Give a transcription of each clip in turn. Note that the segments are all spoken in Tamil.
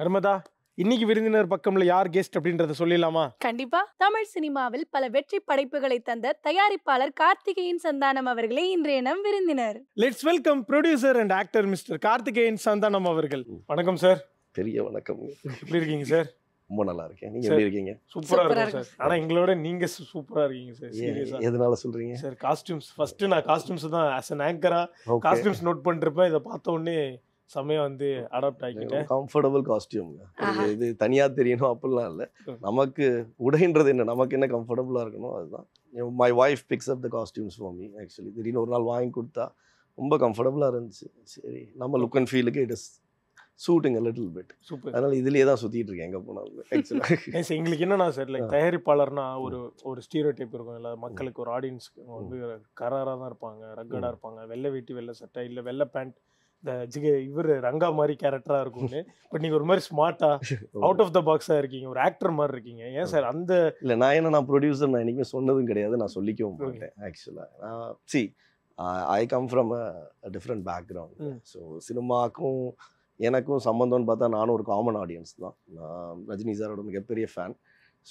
நர்மதா இன்னைக்கு விருந்தினர் பக்கம்ல யார் கெஸ்ட் அப்படின்றத சொல்லிடலாமா கண்டிப்பா தமிழ் சினிமாவில் பல வெற்றி படைப்புகளை தந்த தயாரிப்பாளர் கார்த்திகேயன் சந்தானம் அவர்களே இன்றைய நம் விருந்தினர் let's welcome producer and actor mister Karthikeyan Santhanam அவர்கள் வணக்கம் சார் பெரிய வணக்கம் எப்படி இருக்கீங்க சார் ரொம்ப நல்லா இருக்கேன் நீங்க எப்படி இருக்கீங்க சூப்பரா இருக்கும் சார் ஆனா எங்களோட நீங்க சூப்பரா இருக்கீங்க சார் சீரியஸா எதனால சொல்றீங்க சார் காஸ்டியூம்ஸ் ஃபர்ஸ்ட் நான் காஸ்டியூம்ஸ் தான் ஆஸ் அன் ஆங்கரா காஸ்டியூம்ஸ் நோட் பண்ணிருப்பேன் இதை பார்த்த உடனே சமயம் வந்து அடாப்ட் ஆகிக்கிட்டேன் கம்ஃபர்டபுள் காஸ்டியூம்ங்க இது தனியாக தெரியணும் அப்படிலாம் இல்லை நமக்கு உடைன்றது என்ன நமக்கு என்ன கம்ஃபர்டபுளாக இருக்கணும் அதுதான் my wife fix up the costumes for me actually திடீர்னு ஒரு நாள் வாங்கி கொடுத்தா ரொம்ப கம்ஃபர்டபுளாக இருந்துச்சு சரி நம்ம லுக் அண்ட் ஃபீலுக்கு இட் இஸ் சூட்டுங்க லிட்டில் பிட் சூப்பர் அதனால் இதுலயே தான் சுற்றிட்டு இருக்கேன் எங்கே போனாலும் ஆக்சுவலாக எங்களுக்கு என்னன்னா சார் லைக் தயாரிப்பாளர்னா ஒரு ஒரு ஸ்டீரோ டைப் இருக்கும் இல்ல மக்களுக்கு ஒரு ஆடியன்ஸ்க்கு வந்து கராராக தான் இருப்பாங்க ரக்கடாக இருப்பாங்க வெள்ளை வெட்டி வெள்ளை சட்டை இல்லை வெள்ளை பேண்ட் இந்த ஜிக இவர் ரங்கா மாதிரி கேரக்டராக இருக்கும்னு பட் நீங்கள் ஒரு மாதிரி ஸ்மார்ட்டாக அவுட் ஆஃப் த பாக்ஸாக இருக்கீங்க ஒரு ஆக்டர் மாதிரி இருக்கீங்க ஏன் சார் அந்த இல்லை நான் என்ன நான் ப்ரொடியூசர் நான் என்றைக்குமே சொன்னதும் கிடையாது நான் சொல்லிக்கவும் மாட்டேன் ஆக்சுவலாக நான் see I come from a different background so சினிமாக்கும் எனக்கும் சம்மந்தம்னு பார்த்தா நானும் ஒரு காமன் ஆடியன்ஸ் தான் நான் ரஜினி சாரோட மிகப்பெரிய ஃபேன்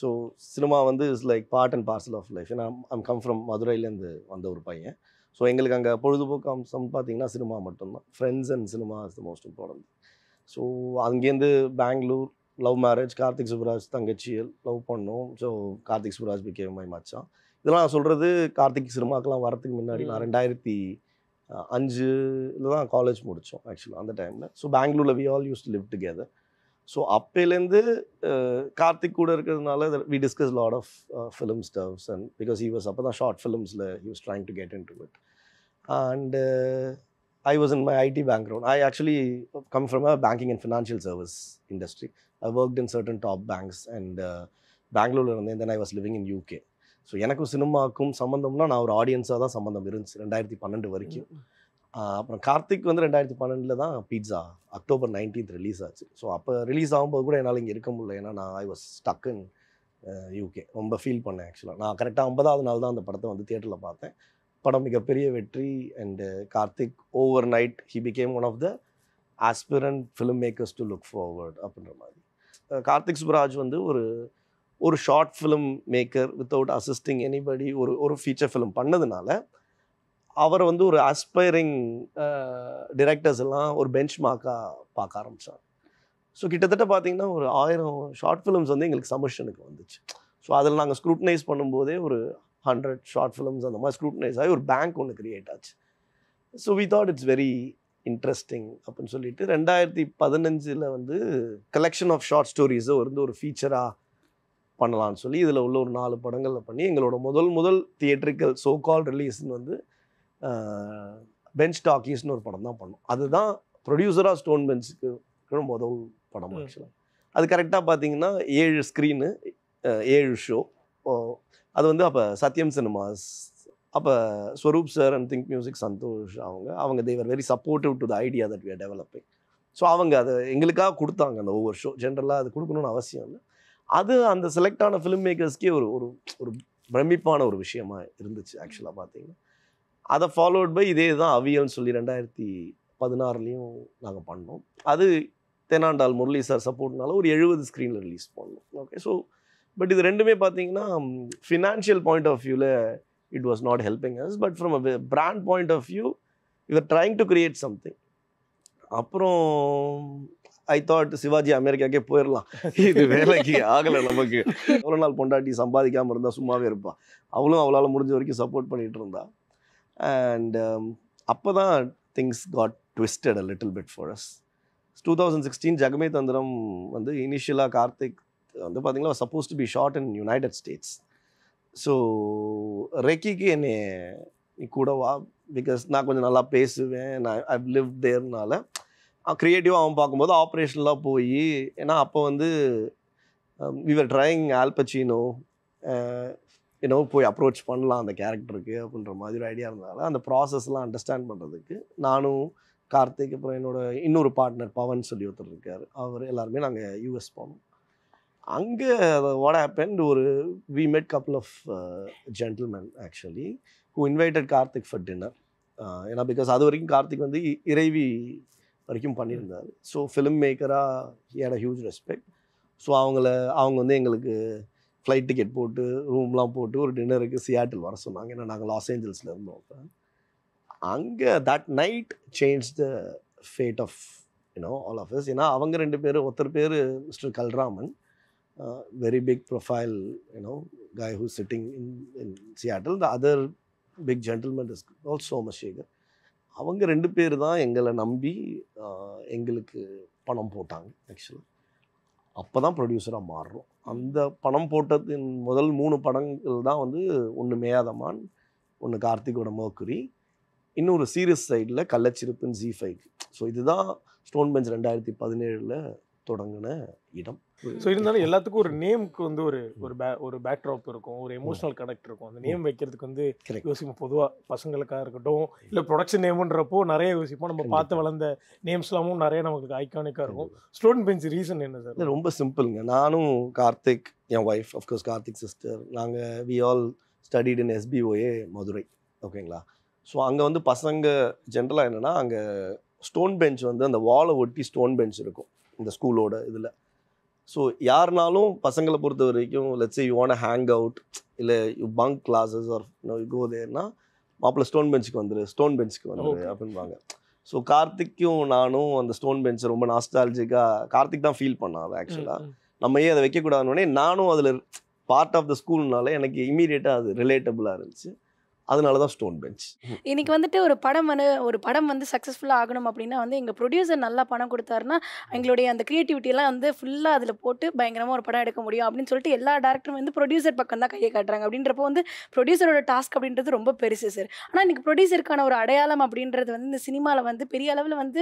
ஸோ சினிமா வந்து is like part and parcel of life ஏன்னா ஐம் கம் ஃப்ரம் மதுரையிலேருந்து வந்த ஒரு பையன் ஸோ எங்களுக்கு அங்கே பொழுதுபோக்கு அம்சம் பார்த்தீங்கன்னா சினிமா மட்டும்தான் friends and cinema is the most important so அங்கேருந்து பெங்களூர் லவ் மேரேஜ் கார்த்திக் சுப்ராஜ் தங்கச்சியல் லவ் பண்ணோம் so Karthik Subbaraj became my மச்சான் இதெல்லாம் நான் சொல்கிறது கார்த்திக் சினிமாக்கெலாம் வரதுக்கு முன்னாடி நான் ரெண்டாயிரத்தி அஞ்சில் தான் காலேஜ் முடித்தோம் ஆக்சுவலாக அந்த டைமில் ஸோ பெங்களூரில் we all use live together so அப்போலேருந்து கார்த்திக் கூட இருக்கிறதுனால we discuss lot of film stuffs and because he was அப்போ தான் ஷார்ட் ஃபிலிம்ஸில் he was trying to get in to it and I was in my IT IT background. Actually actually come from a banking and financial service industry. I worked in certain top banks and uh, பெங்களூரில் இருந்தேன் then I was living in UK so எனக்கும் சினிமாவுக்கும் சம்மந்தம்னா நான் ஒரு ஆடியன்ஸாக தான் சம்மந்தம் இருந்துச்சு ரெண்டாயிரத்தி பன்னெண்டு வரைக்கும் அப்புறம் கார்த்திக் வந்து ரெண்டாயிரத்தி பன்னெண்டில் தான் பீட்ஸா அக்டோபர் நைன்டீன்த் ரிலீஸ் ஆச்சு ஸோ அப்போ ரிலீஸ் ஆகும்போது கூட என்னால் இங்கே இருக்க முடியல ஏன்னா நான் ஐ வாஸ் ஸ்டக்குன்னு யூகே ரொம்ப ஃபீல் பண்ணேன் ஆக்சுவலாக நான் கரெக்டாக ஐம்பதாவது நாள் தான் அந்த படத்தை வந்து தேட்டரில் பார்த்தேன் படம் மிகப்பெரிய வெற்றி and uh, Karthik overnight he became one of the aspirant film makers to look forward அப்படின்ற மாதிரி கார்த்திக் சுப்ராஜ் வந்து ஒரு ஒரு short film maker without assisting anybody ஒரு ஒரு ஃபீச்சர் ஃபிலிம் பண்ணதுனால அவரை வந்து ஒரு ஆஸ்பைரிங் டிரெக்டர்ஸ் எல்லாம் ஒரு பெஞ்ச் மார்க்காக பார்க்க ஆரம்பித்தார் ஸோ கிட்டத்தட்ட பார்த்தீங்கன்னா ஒரு ஆயிரம் ஷார்ட் ஃபிலிம்ஸ் வந்து எங்களுக்கு சமர்ஷனுக்கு வந்துச்சு ஸோ அதில் நாங்கள் ஸ்க்ரூட்டனைஸ் பண்ணும்போதே ஒரு ஹண்ட்ரட் ஷார்ட் ஃபிலிம்ஸ் அந்த மாதிரி ஸ்க்ரூட்டனைஸ் ஆகி ஒரு பேங்க் ஒன்று கிரியேட் ஆச்சு so we thought it's very interesting அப்படின்னு சொல்லிட்டு ரெண்டாயிரத்தி பதினஞ்சில் வந்து கலெக்ஷன் ஆஃப் ஷார்ட் ஸ்டோரிஸை வந்து ஒரு ஃபீச்சராக பண்ணலான்னு சொல்லி இதில் உள்ள ஒரு நாலு படங்களில் பண்ணி எங்களோட முதல் முதல் தியேட்ரிக்கல் சோ கால் ரிலீஸ்னு வந்து பெஞ்ச் டாக்கீஸ்னு ஒரு படம் தான் பண்ணோம் அதுதான் ப்ரொடியூசராக ஸ்டோன் பெஞ்சுக்கு முதல் படம் ஆக்சுவலாக அது கரெக்டாக பார்த்தீங்கன்னா ஏழு ஸ்க்ரீனு ஏழு ஷோ அது வந்து அப்போ சத்யம் சினிமாஸ் அப்போ Swaroop sir and Think Music Santhosh அவங்க அவங்க they were very supportive to the idea that we are developing so அவங்க அதை எங்களுக்காக கொடுத்தாங்க அந்த ஒவ்வொரு ஷோ ஜென்ரலாக அது கொடுக்கணும்னு அவசியம் இல்லை அது அந்த செலக்டான ஃபிலிம் மேக்கர்ஸ்க்கே ஒரு ஒரு ஒரு பிரமிப்பான ஒரு விஷயமா இருந்துச்சு ஆக்சுவலாக பார்த்தீங்கன்னா அதை ஃபாலோட் பை இதே தான் அவியல்னு சொல்லி ரெண்டாயிரத்தி பதினாறுலேயும் நாங்கள் பண்ணோம் அது தெனாண்டால் முரளி சார் சப்போர்ட்னால ஒரு எழுபது ஸ்க்ரீனில் ரிலீஸ் பண்ணோம் ஓகே ஸோ பட் இது ரெண்டுமே பார்த்தீங்கன்னா ஃபினான்ஷியல் பாயிண்ட் ஆஃப் வியூவில் it was not helping us but from a brand point of view இவர் ட்ரைங் டு கிரியேட் சம்திங் அப்புறம் ஐ தாட் சிவாஜி அமெரிக்காக்கே போயிடலாம் இது வேலைக்கு ஆகலை நமக்கு எவ்வளோ நாள் பொண்டாட்டி சம்பாதிக்காமல் இருந்தால் சும்மாவே இருப்பாள் அவளும் அவளால் முடிஞ்ச வரைக்கும் சப்போர்ட் பண்ணிகிட்டு இருந்தா அண்ட் அப்போ தான் things got twisted a little bit for us two thousand sixteen Jagame Thandhiram வந்து இனிஷியலாக கார்த்திக் வந்து பார்த்திங்களா suppose to be shot in United States so ரெக்கிக்கு என்னை நீ கூட வா பிகாஸ் நான் கொஞ்சம் நல்லா பேசுவேன் நான் ஐ லிவ் தேர்னால க்ரியேட்டிவாக அவன் பார்க்கும்போது ஆப்ரேஷனெலாம் um, uh, போய் ஏன்னா அப்போ வந்து விவர் ட்ரைங் ஆல்பச்சினோ என்னோ போய் அப்ரோச் பண்ணலாம் அந்த கேரக்டருக்கு அப்படின்ற மாதிரி ஒரு ஐடியா இருந்தனால அந்த ப்ராசஸ்லாம் அண்டர்ஸ்டாண்ட் பண்ணுறதுக்கு நானும் கார்த்திக் அப்புறம் என்னோட இன்னொரு பார்ட்னர் பவன் சொல்லி ஒருத்தர் இருக்கார் அவர் எல்லாருமே நாங்கள் யூஎஸ் போனோம் அங்கே வாட் ஹேப்பன் ஒரு we met couple of gentleman actually who invited Karthik for dinner ஏன்னா பிகாஸ் அது வரைக்கும் கார்த்திக் வந்து இறைவி வரைக்கும் பண்ணியிருந்தார் ஸோ ஃபிலிம் மேக்கராக he had a huge respect so அவங்கள அவங்க வந்து எங்களுக்கு ஃப்ளைட் டிக்கெட் போட்டு ரூம்லாம் போட்டு ஒரு டின்னருக்கு சியாட்டில் வர சொன்னாங்க ஏன்னா நாங்கள் லாஸ் ஏஞ்சல்ஸில் இருந்தோம் அப்போ அங்கே that night change the fate of you know all of is ஏன்னா அவங்க ரெண்டு பேர் ஒருத்தர் பேர் mister Kalraman uh, very big profile, you know, guy who's sitting in, in Seattle. The other big gentleman is called அவங்க ரெண்டு பேர் தான் எங்களை நம்பி எங்களுக்கு பணம் போட்டாங்க ஆக்சுவலாக அப்போ தான் ப்ரொடியூசராக மாறுறோம் அந்த பணம் போட்டதின் முதல் மூணு படங்கள் தான் வந்து ஒன்று மேயாதமான் ஒன்று கார்த்திகோட மோக்குரி இன்னொரு சீரியஸ் சைடில் கள்ளச்சிருப்பின் ஜி ஃபைவ் ஸோ இதுதான் ஸ்டோன் பெஞ்ச் ரெண்டாயிரத்தி பதினேழில் தொடங்கின இடம் ஸோ இருந்தாலும் எல்லாத்துக்கும் ஒரு நேமுக்கு வந்து ஒரு ஒரு பே ஒரு ட்ராப் இருக்கும் ஒரு எமோஷனல் கனெக்ட் இருக்கும் அந்த நேம் வைக்கிறதுக்கு வந்து யோசிப்போம் பொதுவாக பசங்களுக்காக இருக்கட்டும் இல்லை ப்ரொடக்ஷன் நேமுன்றப்போ நிறைய யோசிப்போம் நம்ம பார்த்து வளர்ந்த நேம்ஸ்லாமும் நிறைய நமக்கு ஐக்கானிக்காக இருக்கும் ஸ்டோன் பெஞ்ச் ரீசன் என்ன சார் ரொம்ப சிம்பிள்ங்க நானும் கார்த்திக் என் ஒய்ஃப் அஃப்கோர்ஸ் கார்த்திக் சிஸ்டர் நாங்கள் we all studied in SPOA Madurai ஓகேங்களா ஸோ அங்கே வந்து பசங்க ஜென்ரலாக என்னென்னா அங்கே ஸ்டோன் பெஞ்ச் வந்து அந்த வாலை ஒட்டி ஸ்டோன் பெஞ்ச் இருக்கும் இந்த ஸ்கூலோட இதில் ஸோ யாருனாலும் பசங்களை பொறுத்த வரைக்கும் let's you want hang out இல்லை you bunk classes or you go தேர்னா மாப்பிள்ள ஸ்டோன் பெஞ்சுக்கு வந்துரு ஸ்டோன் பெஞ்சுக்கு வந்துரு அப்படின்பாங்க ஸோ கார்த்திக்கும் நானும் அந்த ஸ்டோன் பெஞ்சை ரொம்ப நாஸ்டாலஜிக்காக கார்த்திக் தான் ஃபீல் பண்ணான் அது ஆக்சுவலாக நம்ம ஏன் அதை வைக்கக்கூடாதுன்னே நானும் அதில் பார்ட் ஆஃப் த ஸ்கூல்னால எனக்கு இமீடியட்டாக அது ரிலேட்டபுளாக இருந்துச்சு அதனால தான் ஸ்டோன் பெஞ்ச் இன்னைக்கு வந்துட்டு ஒரு படம் வந்து ஒரு படம் வந்து சக்ஸஸ்ஃபுல்லாக ஆகணும் அப்படின்னா வந்து எங்கள் ப்ரொடியூசர் நல்லா பணம் கொடுத்தாருன்னா எங்களுடைய அந்த க்ரியேட்டிவிட்டிலாம் வந்து ஃபுல்லாக அதில் போட்டு பயங்கரமாக ஒரு படம் எடுக்க முடியும் அப்படின்னு சொல்லிட்டு எல்லா டேரக்டரும் வந்து ப்ரொடியூசர் பக்கம் தான் கையை காட்டுறாங்க அப்படின்றப்போ வந்து ப்ரொடியூசரோட டாஸ்க் அப்படின்றது ரொம்ப பெருசு சார் ஆனால் இன்னைக்கு ப்ரொடியூசருக்கான ஒரு அடையாளம் அப்படின்றது வந்து இந்த சினிமாவில் வந்து பெரிய அளவில் வந்து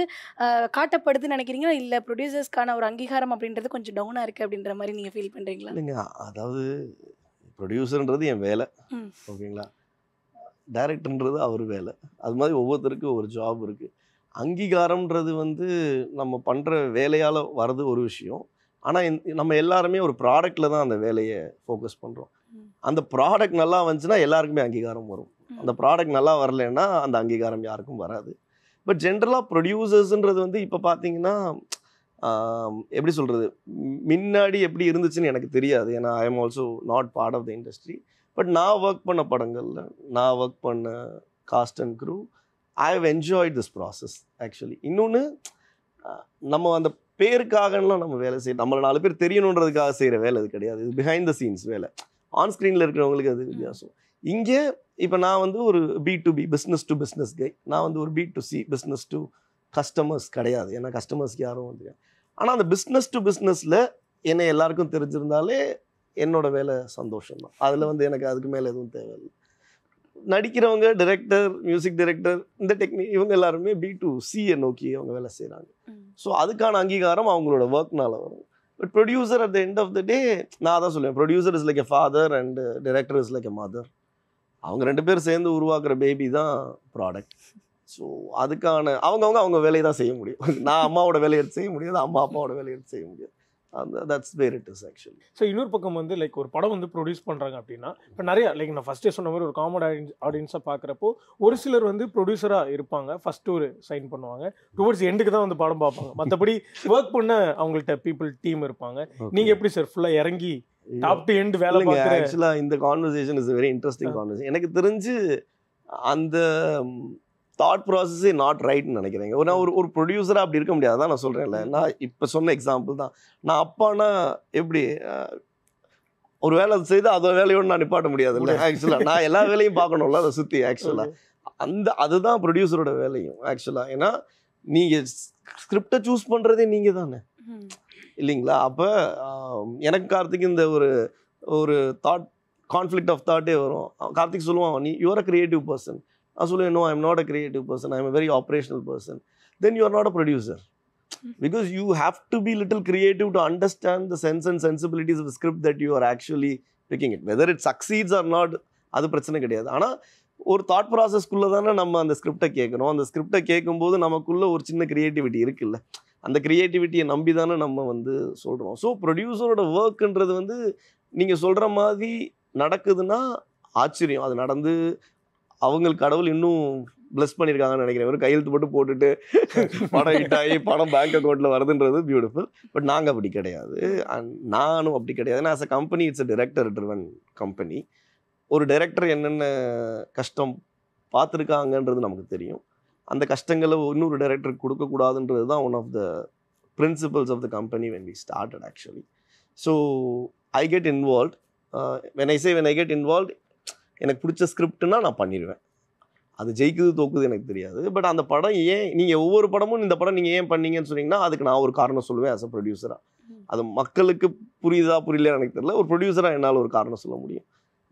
காட்டப்படுதுன்னு நினைக்கிறீங்களா இல்லை ப்ரொடியூசர்ஸ்க்கான ஒரு அங்கீகாரம் அப்படின்றது கொஞ்சம் டவுனாக இருக்குது அப்படின்ற மாதிரி நீங்கள் ஃபீல் பண்ணுறீங்களா இல்லைங்க அதாவது ப்ரொடியூசர்ன்றது என் வேலை ஓகேங்களா டைரக்டர்ன்றது அவர் வேலை அது மாதிரி ஒவ்வொருத்தருக்கும் ஒரு ஜாப் இருக்குது அங்கீகாரம்ன்றது வந்து நம்ம பண்ணுற வேலையால் வர்றது ஒரு விஷயம் ஆனால் நம்ம எல்லாருமே ஒரு ப்ராடக்டில் தான் அந்த வேலையை ஃபோக்கஸ் பண்ணுறோம் அந்த ப்ராடக்ட் நல்லா வந்துச்சுன்னா எல்லாருக்குமே அங்கீகாரம் வரும் அந்த ப்ராடக்ட் நல்லா வரலன்னா அந்த அங்கீகாரம் யாருக்கும் வராது பட் ஜென்ரலாக ப்ரொடியூசர்ஸுன்றது வந்து இப்போ பார்த்தீங்கன்னா எப்படி சொல்கிறது முன்னாடி எப்படி இருந்துச்சுன்னு எனக்கு தெரியாது ஏன்னா I am also not part of the industry but நான் ஒர்க் பண்ண படங்களில் நான் ஒர்க் பண்ண cast and crew I have enjoyed this process actually இன்னொன்று நம்ம அந்த பேருக்காகலாம் நம்ம வேலை செய்ய நம்மளை நாலு பேர் தெரியணுன்றதுக்காக செய்கிற வேலை அது கிடையாது இது பிஹைண்ட் த சீன்ஸ் வேலை ஆன் ஸ்க்ரீனில் இருக்கிறவங்களுக்கு அது வித்தியாசம் இங்கே இப்போ நான் வந்து ஒரு B to B business to business கை நான் வந்து ஒரு B to C business to customers கிடையாது ஏன்னா கஸ்டமர்ஸ்க்கு யாரும் வந்து ஆனால் அந்த பிஸ்னஸ் டு பிஸ்னஸில் என்னை எல்லாருக்கும் தெரிஞ்சிருந்தாலே என்னோடய வேலை சந்தோஷம் தான் அதில் வந்து எனக்கு அதுக்கு மேலே எதுவும் தேவையில்லை நடிக்கிறவங்க டிரெக்டர் மியூசிக் டிரெக்டர் இந்த டெக்னிக் இவங்க எல்லாருமே பி டு சியை நோக்கி அவங்க வேலை செய்கிறாங்க ஸோ அதுக்கான அங்கீகாரம் அவங்களோட ஒர்க்னால வரும் but producer at the end of the day நான் தான் சொல்லுவேன் producer is like a father and director is like a mother அவங்க ரெண்டு பேர் சேர்ந்து உருவாக்குற பேபி தான் ப்ராடக்ட் ஸோ அதுக்கான அவங்கவுங்க அவங்க வேலையை தான் செய்ய முடியும் நான் அம்மாவோட வேலையை எடுத்து செய்ய முடியாது அம்மா அப்பாவோட வேலையை எடுத்து செய்ய முடியாது அந்த that's where it is actually so இன்னொரு பக்கம் வந்து லைக் ஒரு படம் வந்து ப்ரொடியூஸ் பண்ணுறாங்க அப்படின்னா இப்போ நிறையா லைக் நான் ஃபஸ்ட்டே சொன்ன மாதிரி ஒரு காமன் ஆடியன்ஸை பார்க்குறப்போ ஒரு சிலர் வந்து ப்ரொடியூசராக இருப்பாங்க ஃபஸ்ட்டு ஒரு சைன் பண்ணுவாங்க டுவர்ட்ஸ் எண்டுக்கு தான் வந்து படம் பார்ப்பாங்க மற்றபடி ஒர்க் பண்ண அவங்கள்ட்ட பீப்புள் டீம் இருப்பாங்க நீங்கள் எப்படி சார் ஃபுல்லாக இறங்கி டாப் டு எண்ட் வேலை ஆக்சுவலாக இந்த conversation is very interesting conversation எனக்கு தெரிஞ்சு அந்த தாட் ப்ராசஸே நாட் ரைட்னு நினைக்கிறேங்க நான் ஒரு ஒரு ப்ரொடியூசராக அப்படி இருக்க முடியாது தான் நான் சொல்கிறேன்ல நான் இப்போ சொன்ன எக்ஸாம்பிள் தான் நான் அப்பானா எப்படி ஒரு வேலை செய்து அதை வேலையோடு நான் நிப்பாட்ட முடியாது இல்லை ஆக்சுவலாக நான் எல்லா வேலையும் பார்க்கணும்ல அதை சுற்றி ஆக்சுவலாக அந்த அதுதான் ப்ரொடியூசரோட வேலையும் ஆக்சுவலாக ஏன்னா நீங்கள் ஸ்கிரிப்டை சூஸ் பண்ணுறதே நீங்கள் தானே இல்லைங்களா அப்போ எனக்கு கார்த்திக் இந்த ஒரு ஒரு தாட் கான்ஃப்ளிக் ஆஃப் தாட்டே வரும் கார்த்திக் சொல்லுவான் நீ யூஆர் அ கிரியேட்டிவ் பர்சன் நான் சொல்லி no I'm not a creative person I'm a very operational person then you are not a producer because you have to be little creative to understand the sense and sensibilities of script that you are actually picking it whether it succeeds or not அது பிரச்சனை கிடையாது ஆனால் ஒரு தாட் ப்ராசஸ்க்குள்ளே தானே நம்ம அந்த ஸ்கிரிப்டை கேட்குறோம் அந்த ஸ்கிரிப்டை கேட்கும்போது நமக்குள்ளே ஒரு சின்ன க்ரியேட்டிவிட்டி இருக்குல்ல அந்த க்ரியேட்டிவிட்டியை நம்பி தானே நம்ம வந்து சொல்கிறோம் ஸோ ப்ரொடியூசரோட ஒர்க்குன்றது வந்து நீங்கள் சொல்கிற மாதிரி நடக்குதுன்னா ஆச்சரியம் அது நடந்து அவங்களுக்கு கடவுள் இன்னும் பிளஸ் பண்ணியிருக்காங்கன்னு நினைக்கிறேன் ஒரு கையெழுத்து போட்டு போட்டுட்டு படம் ஹிட் ஆகி படம் பேங்க் அக்கௌண்ட்டில் வருதுன்றது பியூட்டிஃபுல் பட் நாங்கள் அப்படி கிடையாது நானும் அப்படி கிடையாது ஏன்னா as a company it's a director driven company ஒரு டைரக்டர் என்னென்ன கஷ்டம் பார்த்துருக்காங்கன்றது நமக்கு தெரியும் அந்த கஷ்டங்களை இன்னொரு டைரக்டருக்கு கொடுக்கக்கூடாதுன்றது தான் one of the principles of the company when we started actually so I get involve when I say when I get involve எனக்கு பிடிச்ச ஸ்கிரிப்ட்னா நான் பண்ணிடுவேன் அது ஜெயிக்குது தோக்குது எனக்கு தெரியாது பட் அந்த படம் ஏன் நீங்கள் ஒவ்வொரு படமும் இந்த படம் நீங்கள் ஏன் பண்ணீங்கன்னு சொன்னீங்கன்னா அதுக்கு நான் ஒரு காரணம் சொல்லுவேன் ஆஸ் அ ப்ரொடியூசராக அது மக்களுக்கு புரியுதா புரியலையா எனக்கு தெரியல ஒரு ப்ரொடியூசராக என்னால் ஒரு காரணம் சொல்ல முடியும்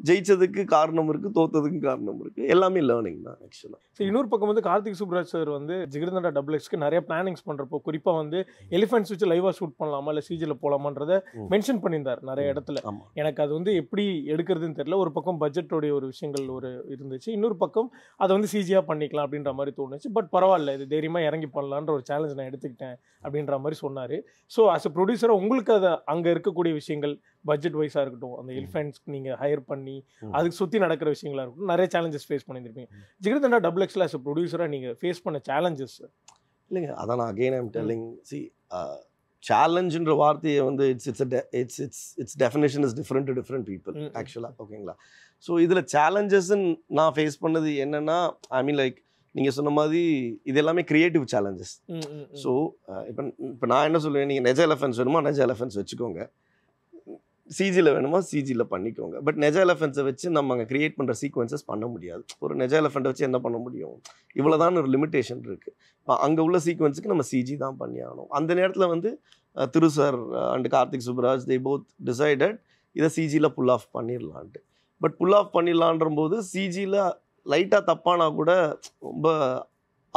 ஜெயிச்சதுக்கு காரணம் இருக்குது தோத்ததுக்கு காரணம் இருக்குது எல்லாமே லேர்னிங் தான் ஆக்சுவலாக ஸோ இன்னொரு பக்கம் வந்து கார்த்திக் சுப்ராஜ் சார் வந்து ஜிகிருந்தண்டா டபுள் எக்ஸ்க்கு நிறைய பிளானிங்ஸ் பண்ணுறப்போ குறிப்பாக வந்து எலிஃபென்ட்ஸ் வச்சு லைவாக ஷூட் பண்ணலாமா இல்லை சிஜியில் போகலாமான்றத மென்ஷன் பண்ணியிருந்தார் நிறைய இடத்துல எனக்கு அது வந்து எப்படி எடுக்கிறதுன்னு தெரியல ஒரு பக்கம் பட்ஜெட்டோடைய ஒரு விஷயங்கள் ஒரு இருந்துச்சு இன்னொரு பக்கம் அதை வந்து சிஜியாக பண்ணிக்கலாம் அப்படின்ற மாதிரி தோணுச்சு பட் பரவாயில்ல இது தைரியமாக இறங்கி பண்ணலான்ற ஒரு சேலஞ்ச் நான் எடுத்துக்கிட்டேன் அப்படின்ற மாதிரி சொன்னார் ஸோ அஸ் அ ப்ரொடியூசராக உங்களுக்கு அதை அங்கே இருக்கக்கூடிய விஷயங்கள் பட்ஜெட் வைஸாக இருக்கட்டும் அந்த எலிஃபென்ட்ஸ் நீங்கள் ஹையர் பண்ணி அதுக்கு சுற்றி நடக்கிற விஷயங்களா இருக்கட்டும் நிறைய சேலஞ்சஸ் ஃபேஸ் பண்ணியிருப்பீங்க ஜிகிர்தண்டா டபுள் எக்ஸில் அஸ் ப்ரொடியூசராக நீங்கள் ஃபேஸ் பண்ண சேலஞ்சஸ் இல்லைங்க அதான் நான் அகெயின் ஐம் டெல்லிங் சி சேலஞ்சுன்ற வார்த்தையை வந்து it's it's it's it's it's definition is different to different people ஆக்சுவலாக ஓகேங்களா ஸோ இதில் சேலஞ்சஸ்ன்னு நான் ஃபேஸ் பண்ணது என்னென்னா ஐ மீன் லைக் நீங்கள் சொன்ன மாதிரி இது எல்லாமே க்ரியேட்டிவ் சேலஞ்சஸ் ஸோ இப்போ இப்போ நான் என்ன சொல்லுவேன் நீங்கள் நெஜ எலஃபென்ஸ் வேணுமா நெஜ எலஃபென்ஸ் வச்சுக்கோங்க சிஜியில் வேணுமா சிஜியில் பண்ணிக்கோங்க பட் நெஜ எலஃபென்ட்ஸை வச்சு நம்ம அங்கே க்ரியேட் பண்ணுற சீக்வன்சஸ் பண்ண முடியாது ஒரு நெஜ எலஃபெண்ட்டை வச்சு என்ன பண்ண முடியும் இவ்வளோதான் ஒரு லிமிட்டேஷன் இருக்குது இப்போ அங்கே உள்ள சீக்வன்ஸுக்கு நம்ம சிஜி தான் பண்ணி ஆகணும் அந்த நேரத்தில் வந்து Thiru sir and Karthik Subbaraj they both decided இதை சிஜியில் புல் ஆஃப் பண்ணிடலான்ட்டு பட் புல் ஆஃப் பண்ணிடலான்ற போது சிஜியில் லைட்டாக தப்பானா கூட ரொம்ப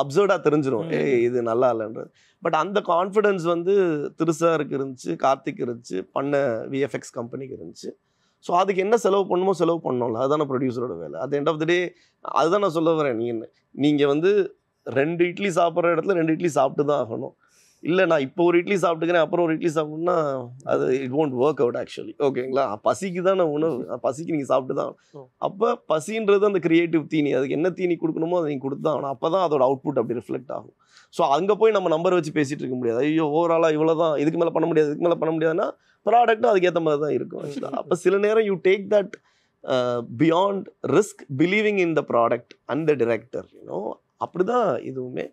அப்சர்டாக தெரிஞ்சிடும் ஏ இது நல்லா இல்லைன்றது பட் அந்த கான்ஃபிடென்ஸ் வந்து திருசாருக்கு இருந்துச்சு கார்த்திக் இருந்துச்சு பண்ண விஎஃப்எக்ஸ் கம்பெனிக்கு இருந்துச்சு ஸோ அதுக்கு என்ன செலவு பண்ணுமோ செலவு பண்ணோம்ல அதுதானே ப்ரொடியூசரோட வேலை at end of the day அதுதான் நான் சொல்ல வரேன் நீங்கள் நீங்கள் வந்து ரெண்டு இட்லி சாப்பிட்ற இடத்துல ரெண்டு இட்லி சாப்பிட்டு தான் ஆகணும் இல்லை நான் இப்போ ஒரு இட்லி சாப்பிட்டுக்கிறேன் அப்புறம் ஒரு இட்லி சாப்பிட்டோம்னா அது it won't work out actually ஓகேங்களா பசிக்கு தான் நான் உணவு பசிக்கு நீங்கள் சாப்பிட்டு தான் அப்போ பசின்றது அந்த கிரியேட்டிவ் தீனி அதுக்கு என்ன தீனி கொடுக்கணுமோ அதை நீங்கள் கொடுத்து தான் ஆகணும் அப்போ தான் அதோட அவுட்புட் அப்படி ரிஃப்ளெக்ட் ஆகும் ஸோ அங்கே போய் நம்ம நம்பர் வச்சு பேசிகிட்டு இருக்க முடியாது ஐயோ ஓவராலாக இவ்வளோ தான் இதுக்கு மேலே பண்ண முடியாது இதுக்கு மேலே பண்ண முடியாதுன்னா ப்ராடக்ட்டும் அதுக்கேற்ற மாதிரி தான் இருக்கும் அப்போ சில நேரம் you take that beyond risk believing in the product and the director you know அப்படி தான் இதுவுமே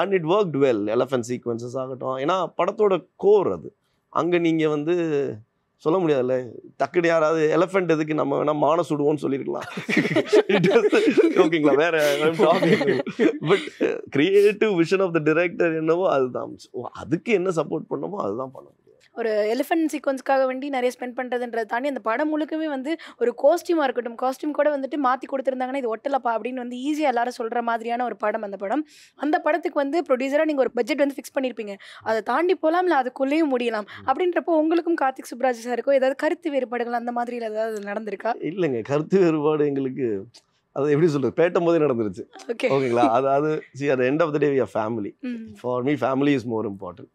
and it work well elephant sequences ஆகட்டும் ஏன்னா படத்தோட கோர் அது அங்கே நீங்கள் வந்து சொல்ல முடியாதுல்ல டக்குனு யாராவது எலஃபென்ட் எதுக்கு நம்ம வேணால் மான சுடுவோம்னு சொல்லியிருக்கலாம் ஓகேங்களா வேற but creative vision of the director என்னவோ அதுதான் அதுக்கு என்ன சப்போர்ட் பண்ணமோ அதுதான் பண்ணணும் ஒரு எலிஃபென்ட் சீக்வன்ஸ்க்காக வேண்டி நிறைய ஸ்பெண்ட் பண்ணுறதுன்றது தாண்டி அந்த படம் முழுக்கவே வந்து ஒரு கோஸ்டியூமாக இருக்கட்டும் காஸ்டியூம் கூட வந்துட்டு மாற்றி கொடுத்துருந்தாங்கன்னா இது ஒட்டலப்பா அப்படின்னு வந்து ஈஸியாக எல்லாரும் சொல்கிற மாதிரியான ஒரு படம் அந்த படம் அந்த படத்துக்கு வந்து ப்ரொடியூசராக நீங்கள் ஒரு பட்ஜெட் வந்து ஃபிக்ஸ் பண்ணியிருப்பீங்க அதை தாண்டி போகலாம் இல்லை அதுக்குள்ளேயும் முடியலாம் அப்படின்றப்போ உங்களுக்கும் கார்த்திக் சுப்ராஜ் சாருக்கும் ஏதாவது கருத்து வேறுபாடுகள் அந்த மாதிரி ஏதாவது நடந்திருக்கா இல்லைங்க கருத்து வேறுபாடு எங்களுக்கு அது எப்படி சொல்கிறது பேட்டும் போதே நடந்துருச்சு ஓகேங்களா அதாவது see at end of the day family for me family is more important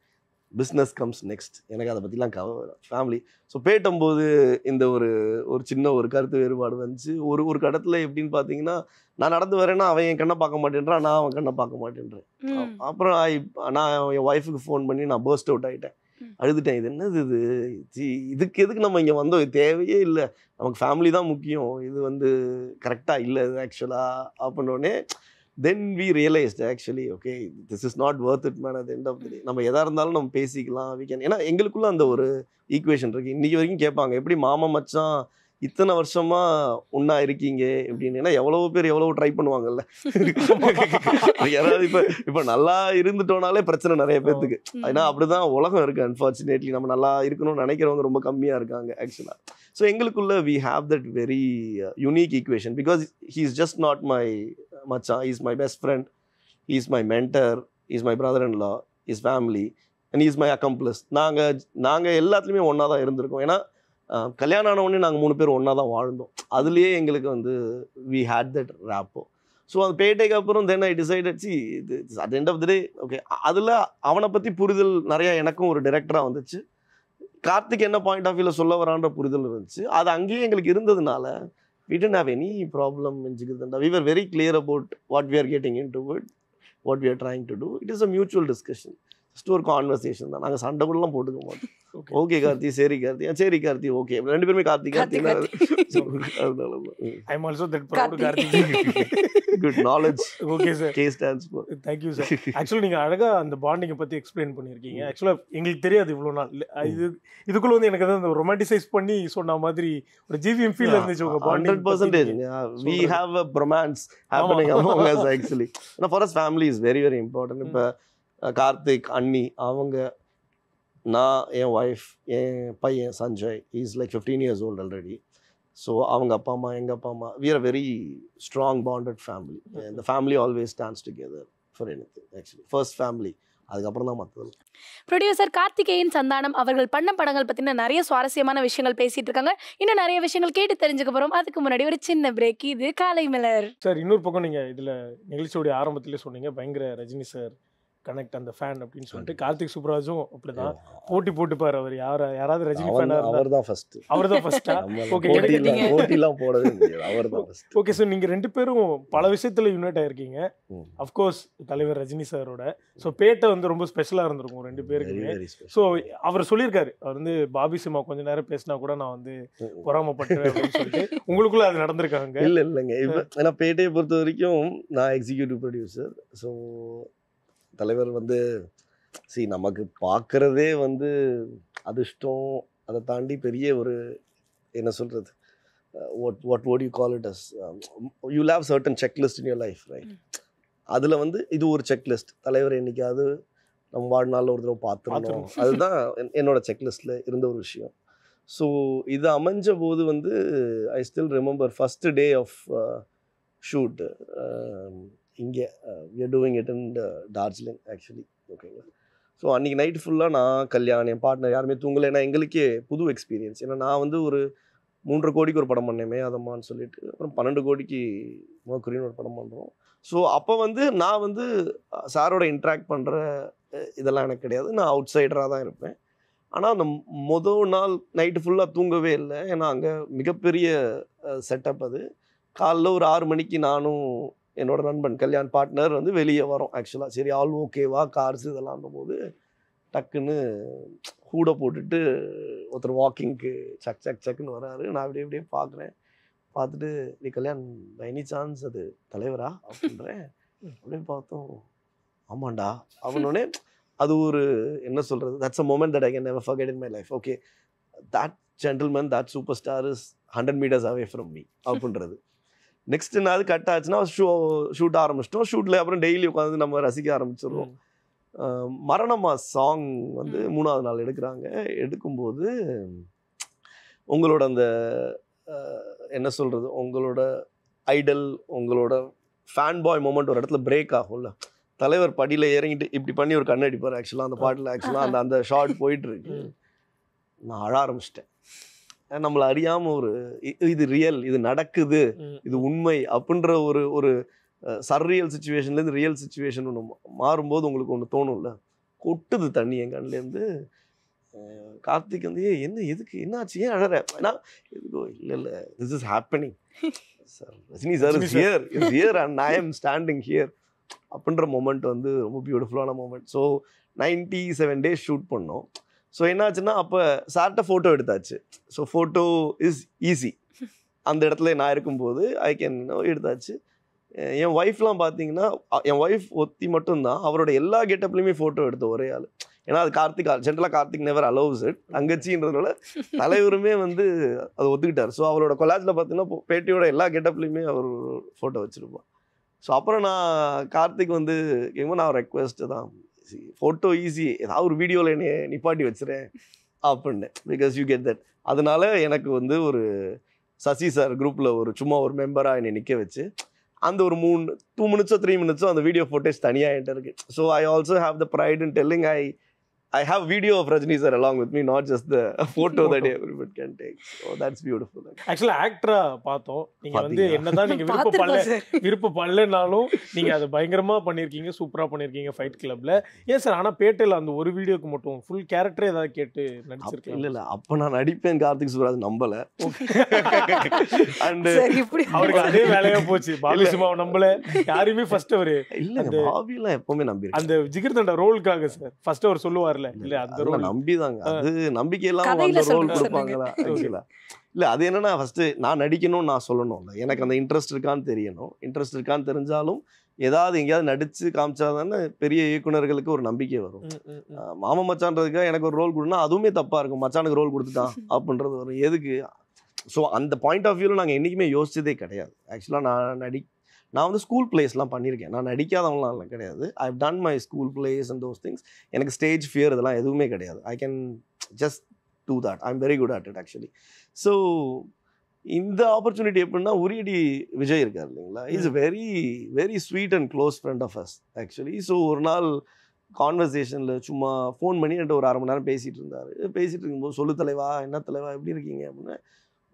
business comes next எனக்கு அதை பற்றிலாம் கவலை ஃபேமிலி ஸோ போது இந்த ஒரு ஒரு சின்ன ஒரு கருத்து வேறுபாடு வந்துச்சு ஒரு ஒரு கடத்தில் எப்படின்னு பார்த்தீங்கன்னா நான் நடந்து வரேன்னா அவன் என் கண்ணை பார்க்க மாட்டேன்றான் நான் அவன் கண்ணை பார்க்க மாட்டேன்றேன் அப்புறம் நான் என் ஒய்ஃபுக்கு ஃபோன் பண்ணி நான் பேர்ஸ்ட் அவுட் ஆகிட்டேன் அழுதுட்டேன் இது என்னது இது இதுக்கு எதுக்கு நம்ம இங்கே வந்தோம் தேவையே இல்லை நமக்கு ஃபேமிலி தான் முக்கியம் இது வந்து கரெக்டாக இல்லை இது ஆக்சுவலாக அப்படின்னோடனே then we realised actually okay this is not worth it man at end of day நம்ம எதாக இருந்தாலும் நம்ம பேசிக்கலாம் வி கேன் ஏன்னா எங்களுக்குள்ள அந்த ஒரு ஈக்குவேஷன் இருக்குது இன்றைக்கி வரைக்கும் கேட்பாங்க எப்படி மாமா மச்சான் இத்தனை வருஷமா ஒன்னா இருக்கீங்க ஏன்னா எவ்வளவு பேர் எவ்வளவு ட்ரை பண்ணுவாங்கல்ல யாராவது இப்போ இப்போ நல்லா இருந்துட்டோனாலே பிரச்சனை நிறைய பேர்த்துக்கு ஏன்னா அப்படிதான் உலகம் இருக்கு அன்பார்ச்சுனேட்லி நம்ம நல்லா இருக்கணும்னு நினைக்கிறவங்க ரொம்ப கம்மியா இருக்காங்க ஆக்சுவலா ஸோ எங்களுக்குள்ள we have that very unique equation because he is just not my மச்சான் is my best friend is my mentor is my brother and law is family and is my accomplice நாங்கள் நாங்கள் எல்லாத்துலேயுமே ஒன்றா தான் இருந்திருக்கோம் ஏன்னா கல்யாணம் ஆனவுடனே நாங்கள் மூணு பேர் ஒன்றா தான் வாழ்ந்தோம் அதுலேயே எங்களுக்கு வந்து we had that rapport so அது பேட்டைக்கு அப்புறம் தென் ஐ அட் சி இது at end of the day okay அதில் அவனை பற்றி புரிதல் நிறையா எனக்கும் ஒரு டிரெக்டராக வந்துச்சு கார்த்திக் என்ன பாயிண்ட் ஆஃப் வியூவில் சொல்ல வரான்ற புரிதல் இருந்துச்சு அது அங்கேயே எங்களுக்கு இருந்ததுனால we didn't have any problem in we are very clear about what we are getting in to it what we are trying to do it is a mutual discussion just ஒரு கான்வர்சேஷன் தான் நாங்கள் சண்டை கூடலாம் போட்டுக்க மாட்டோம் ஓகே கார்த்தி சரி கார்த்தி சரி கார்த்தி ஓகே ரெண்டு பேருமே Karthi Karthi I that proud good knowledge okay sir K stands for thank you sir actually நீங்க அழகா அந்த பாண்டிங்க பத்தி எக்ஸ்பிளைன் பண்ணிருக்கீங்க ஆக்சுவலா எங்களுக்கு தெரியாது இவ்வளவு நாள் இது இதுக்குள்ள வந்து எனக்கு அந்த ரொமான்டிசைஸ் பண்ணி சொன்ன மாதிரி ஒரு ஜிவிஎம் ஃபீல் இருந்துச்சு உங்க bonding 100% we have a romance happening among us actually for us family is very very important இப்போ கார்த்திக் அண்ணி அவங்க நான் என் ஒய்ஃப் என் பையன் Sanjay is like fifteen years old already so அவங்க அப்பா அம்மா எங்கள் அப்பா அம்மா we are very strong bonded family இந்த family always stands together for any thing actually first family அதுக்கப்புறம் தான் மற்றது ப்ரொடியூசர் கார்த்திகேயன் சந்தானம் அவர்கள் பண்ண படங்கள் பற்றின நிறைய சுவாரஸ்யமான விஷயங்கள் பேசிகிட்டு இருக்காங்க இன்னும் நிறைய விஷயங்கள் கேட்டு தெரிஞ்சுக்க போகிறோம் அதுக்கு முன்னாடி ஒரு சின்ன பிரேக் இது காலை மலர் சார் இன்னொரு பக்கம் நீங்கள் இதில் நிகழ்ச்சியோடைய ஆரம்பத்திலே சொன்னீங்க பயங்கர ரஜினி சார் கனெக்ட் அந்த ஃபேன் அப்படின்னு சொல்லிட்டு கார்த்திக் சுப்ராஜும் அப்படிதான் போட்டி போட்டுப்பாரு அவர் யார யாராவது ரஜினி ஃபேனா அவர் தான் ஃபர்ஸ்ட் அவர் தான் ஓகே அவர் தான் ஓகே ஸோ நீங்கள் ரெண்டு பேரும் பல விஷயத்துல யூனைட் ஆகிருக்கீங்க அஃப்கோர்ஸ் தலைவர் ரஜினி சாரோட ஸோ பேட்டை வந்து ரொம்ப ஸ்பெஷலாக இருந்திருக்கும் ரெண்டு பேருக்கு ஸோ அவர் சொல்லியிருக்காரு அவர் வந்து பாபி சிம்மா கொஞ்ச நேரம் பேசினா கூட நான் வந்து பொறாமப்பட்டேன் அப்படின்னு சொல்லிட்டு உங்களுக்குள்ள அது நடந்திருக்காங்க இல்லை இல்லைங்க இப்போ ஏன்னா பேட்டையை பொறுத்த வரைக்கும் நான் எக்ஸிக்யூட்டிவ் ப்ரொடியூசர் ஸோ தலைவர் வந்து சி நமக்கு பார்க்குறதே வந்து அதிர்ஷ்டம் அதை தாண்டி பெரிய ஒரு என்ன சொல்கிறது what what would you call it as you leave certain checklist in your life right அதில் வந்து இது ஒரு செக்லிஸ்ட் தலைவர் என்றைக்காவது நம்ம வாழ்நாளில் ஒரு தடவை பார்த்துருக்கோம் அதுதான் என்னோட செக்லிஸ்ட்டில் இருந்த ஒரு விஷயம் ஸோ இது அமைஞ்ச போது வந்து I still remember first day of shoot இங்கே we are doing it in Darjeeling actually ஓகேங்களா ஸோ அன்றைக்கி நைட்டு ஃபுல்லாக நான் கல்யாணம் என் பார்ட்னர் யாருமே தூங்கலை ஏன்னா எங்களுக்கே புது எக்ஸ்பீரியன்ஸ் ஏன்னா நான் வந்து ஒரு மூன்றரை கோடிக்கு ஒரு படம் பண்ணேமே அதம்மான்னு சொல்லிட்டு அப்புறம் பன்னெண்டு கோடிக்கு மோக்குரின்னு ஒரு படம் பண்ணுறோம் ஸோ அப்போ வந்து நான் வந்து சாரோட இன்ட்ராக்ட் பண்ணுற இதெல்லாம் எனக்கு கிடையாது நான் அவுட் சைடராக தான் இருப்பேன் ஆனால் அந்த மொதல் நாள் நைட்டு ஃபுல்லாக தூங்கவே இல்லை ஏன்னா அங்கே மிகப்பெரிய செட்டப் அது காலைல ஒரு ஆறு மணிக்கு நானும் என்னோடய நண்பன் கல்யாண் பார்ட்னர் வந்து வெளியே வரோம் ஆக்சுவலாக சரி ஆல் ஓகேவா கார்ஸ் இதெல்லாம் போது டக்குன்னு கூட போட்டுட்டு ஒருத்தர் வாக்கிங்க்கு சக் சக் சக்குன்னு வராரு நான் அப்படியே அப்படியே பார்க்குறேன் பார்த்துட்டு நீ கல்யாண் பை எனி சான்ஸ் அது தலைவரா அப்படின்றேன் அப்படியே பார்த்தோம் ஆமாண்டா அவனோடனே அது ஒரு என்ன சொல்கிறது that's a moment that I can never forget in my life okay that gentleman that super star is hundred meters away from me அப்படின்றது நெக்ஸ்ட் என்னாவது கட் ஆச்சுன்னா ஷூ ஷூட் ஆரம்பிச்சிட்டோம் ஷூட்டில் அப்புறம் டெய்லி உட்காந்து நம்ம ரசிக்க ஆரம்பிச்சிடுவோம் மரணமா சாங் வந்து மூணாவது நாள் எடுக்கிறாங்க எடுக்கும்போது உங்களோட அந்த என்ன சொல்கிறது உங்களோட ஐடல் உங்களோட ஃபேன் பாய் மூமெண்ட் ஒரு இடத்துல பிரேக் ஆகும்ல தலைவர் படியில் இறங்கிட்டு இப்படி பண்ணி ஒரு கண்ணடிப்பார் ஆக்சுவலாக அந்த பாட்டில் ஆக்சுவலாக அந்த அந்த ஷார்ட் போயிட்டுருக்கு நான் அழ ஆரம்பிச்சிட்டேன் நம்மளை அறியாமல் ஒரு இது ரியல் இது நடக்குது இது உண்மை அப்படின்ற ஒரு ஒரு சர்ரியல் சுச்சுவேஷன்லேருந்து ரியல் சுச்சுவேஷன் ஒன்று மாறும்போது உங்களுக்கு ஒன்று தோணும்ல கொட்டுது தண்ணி என் கண்ணிலேருந்து கார்த்திக் வந்து என்ன எதுக்கு என்னாச்சு ஏன் அழற ஏன்னா எதுக்கோ இல்லை இல்லை this is happening sir Rajini sir is here is here and I am standing here அப்படின்ற மொமெண்ட் வந்து ரொம்ப பியூட்டிஃபுல்லான moment so ninety seven days shoot பண்ணோம் ஸோ என்னாச்சுன்னா அப்போ சார்கிட்ட ஃபோட்டோ எடுத்தாச்சு ஸோ ஃபோட்டோ இஸ் ஈஸி அந்த இடத்துல நான் இருக்கும்போது ஐ கேன் எடுத்தாச்சு என் ஒய்ஃப்லாம் பார்த்தீங்கன்னா என் ஒய்ஃப் ஒத்தி மட்டும்தான் அவரோட எல்லா கெட்டப்லையுமே ஃபோட்டோ எடுத்த ஒரே ஆள் ஏன்னா அது கார்த்திக் ஜென்ரலாக கார்த்திக் நெவர் அலோவ்ஸ் இட் தங்கச்சின்றதுனால தலைவருமே வந்து அதை ஒத்துக்கிட்டார் ஸோ அவரோட கொலாஜில் பார்த்தீங்கன்னா பேட்டியோட எல்லா கெட்டப்லையுமே அவர் ஃபோட்டோ வச்சுருப்பான் ஸோ அப்புறம் நான் கார்த்திக் வந்து கேட்கும்போது நான் ரெக்வஸ்ட்டு தான் ஃபோட்டோ ஈஸி ஏதாவது ஒரு வீடியோவில் என்னை நிப்பாட்டி வச்சுறேன் அப்படின்னு பிகாஸ் யூ கெட் தட் அதனால எனக்கு வந்து ஒரு சசி சார் குரூப்பில் ஒரு சும்மா ஒரு மெம்பராக என்னை நிற்க வச்சு அந்த ஒரு மூணு டூ மினிட்ஸோ த்ரீ மினிட்ஸோ அந்த வீடியோ ஃபோட்டேஜ் தனியாக என்கிட்ட இருக்குது so I also have the pride in telling I I have video of Rajini sir along with me not just photo photo that everyone can take so that's beautiful ஆக்சுவலாக ஆக்டராக பார்த்தோம் நீங்கள் வந்து என்னதான் நீங்கள் விருப்ப பல்ல விருப்ப பல்லனாலும் நீங்கள் அதை பயங்கரமாக பண்ணியிருக்கீங்க சூப்பராக பண்ணியிருக்கீங்க ஃபைட் கிளப்பில் ஏன் சார் ஆனால் பேட்டையில் அந்த ஒரு வீடியோக்கு மட்டும் ஃபுல் கேரக்டரே ஏதாவது கேட்டு நடிச்சிருக்கேன் இல்லை இல்லை அப்போ நான் நடிப்பேன் கார்த்திக் சுப்ராஜ் நம்பலை இப்படி அவருக்கு அதே வேலையாக போச்சு பாலசுமாவை நம்பலை யாரையுமே ஃபர்ஸ்ட் அவர் இல்லை பாபிலாம் நம்பி அந்த ஜிகிர்தண்ட ரோலுக்காக சார் ஃபர்ஸ்ட் அவர் சொல்லுவார் வரல இல்ல அந்த ரோல் நம்பிதாங்க அது நம்பிக்கை இல்லாம வந்து ரோல் கொடுப்பாங்களா இல்ல அது என்னன்னா ஃபர்ஸ்ட் நான் நடிக்கணும்னு நான் சொல்லணும்ல எனக்கு அந்த இன்ட்ரெஸ்ட் இருக்கான்னு தெரியணும் இன்ட்ரெஸ்ட் இருக்கான்னு தெரிஞ்சாலும் ஏதாவது எங்கேயாவது நடிச்சு காமிச்சாதானே பெரிய இயக்குநர்களுக்கு ஒரு நம்பிக்கை வரும் மாமா மச்சான்றதுக்காக எனக்கு ஒரு ரோல் கொடுனா அதுவுமே தப்பா இருக்கும் மச்சானுக்கு ரோல் கொடுத்துட்டான் அப்படின்றது வரும் எதுக்கு ஸோ அந்த பாயிண்ட் ஆஃப் வியூவில் நாங்கள் என்றைக்குமே யோசிச்சதே கிடையாது ஆக்சுவலாக நான் நடி நான் வந்து ஸ்கூல் பிளேஸ்லாம் பண்ணியிருக்கேன் நான் நடிக்காதவங்களாம் இல்லை கிடையாது I have done my school plays and those things எனக்கு ஸ்டேஜ் ஃபியர் இதெல்லாம் எதுவுமே கிடையாது I can just do that I am very good at it actually so இந்த ஆப்பர்ச்சுனிட்டி எப்படின்னா உரியடி விஜய் இருக்கார் இல்லைங்களா is very very sweet and close friend of us actually so ஒரு நாள் கான்வர்சேஷனில் சும்மா ஃபோன் பண்ணி என்கிட்ட ஒரு அரை மணி நேரம் பேசிகிட்டு இருந்தார் பேசிகிட்டு இருக்கும்போது சொல்லு தலைவா என்ன தலைவா எப்படி இருக்கீங்க அப்படின்னு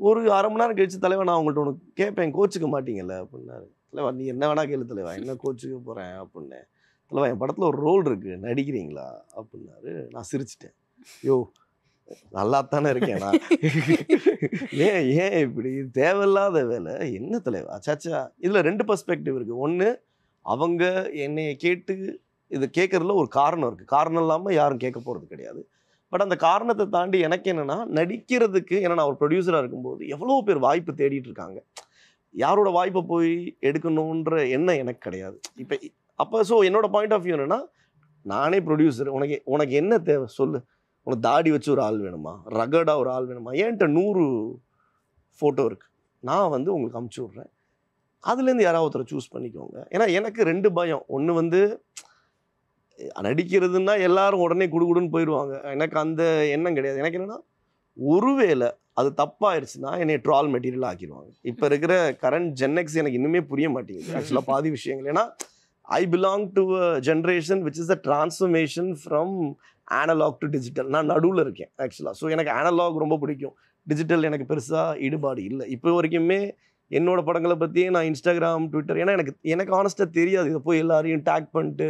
ஒரு அரை மணி நேரம் கழிச்சு தலைவா நான் உங்கள்கிட்ட ஒன்று கேட்பேன் கோச்சுக்க மாட்டீங்கல்ல அப்படின்னாரு தலைவா நீ என்ன வேணா கேளு தலைவா என்ன கோச்சுக்கு போகிறேன் அப்படின்னு தலைவா என் படத்தில் ஒரு ரோல் இருக்குது நடிக்கிறீங்களா அப்படின்னாரு நான் சிரிச்சிட்டேன் யோ நல்லா தானே இருக்கேன் நான் ஏன் ஏன் இப்படி தேவையில்லாத வேலை என்ன தலைவா சாச்சா இதில் ரெண்டு பர்ஸ்பெக்டிவ் இருக்குது ஒன்று அவங்க என்னைய கேட்டு இது கேட்குறதுல ஒரு காரணம் இருக்குது காரணம் இல்லாமல் யாரும் கேட்க போகிறது கிடையாது பட் அந்த காரணத்தை தாண்டி எனக்கு என்னென்னா நடிக்கிறதுக்கு ஏன்னா நான் ஒரு ப்ரொடியூசராக இருக்கும்போது எவ்வளோ பேர் வாய்ப்பு தேடிட்டு இருக்காங்க யாரோட வாய்ப்பை போய் எடுக்கணுன்ற எண்ணம் எனக்கு கிடையாது இப்போ அப்போ ஸோ என்னோடய பாயிண்ட் ஆஃப் வியூ என்னென்னா நானே ப்ரொடியூசர் உனக்கு உனக்கு என்ன தேவை சொல்லு உனக்கு தாடி வச்சு ஒரு ஆள் வேணுமா ரகடாக ஒரு ஆள் வேணுமா ஏன்ட்ட நூறு ஃபோட்டோ இருக்குது நான் வந்து உங்களுக்கு அமுச்சு விட்றேன் அதுலேருந்து யாராவது ஒருத்தரை சூஸ் பண்ணிக்கோங்க ஏன்னா எனக்கு ரெண்டு பயம் ஒன்று வந்து நடிக்கிறதுன்னா எல்லாரும் உடனே குடுகுடுன்னு போயிடுவாங்க எனக்கு அந்த எண்ணம் கிடையாது எனக்கு என்னென்னா ஒருவேளை அது தப்பாயிருச்சுன்னா என்னை ட்ரால் மெட்டீரியல் ஆக்கிடுவாங்க இப்போ இருக்கிற கரண்ட் ஜென்னெக்ஸ் எனக்கு இன்னுமே புரிய மாட்டேங்குது ஆக்சுவலாக பாதி விஷயங்கள் ஏன்னா I belong to a generation which is the transformation from analogue to digital நான் நடுவில் இருக்கேன் ஆக்சுவலாக ஸோ எனக்கு ஆனலாக் ரொம்ப பிடிக்கும் டிஜிட்டல் எனக்கு பெருசாக ஈடுபாடு இல்லை இப்போ வரைக்குமே என்னோடய படங்களை பற்றியே நான் இன்ஸ்டாகிராம் ட்விட்டர் ஏன்னா எனக்கு எனக்கு ஆனஸ்ட்டாக தெரியாது இதை போய் எல்லாரையும் டேக் பண்ணிட்டு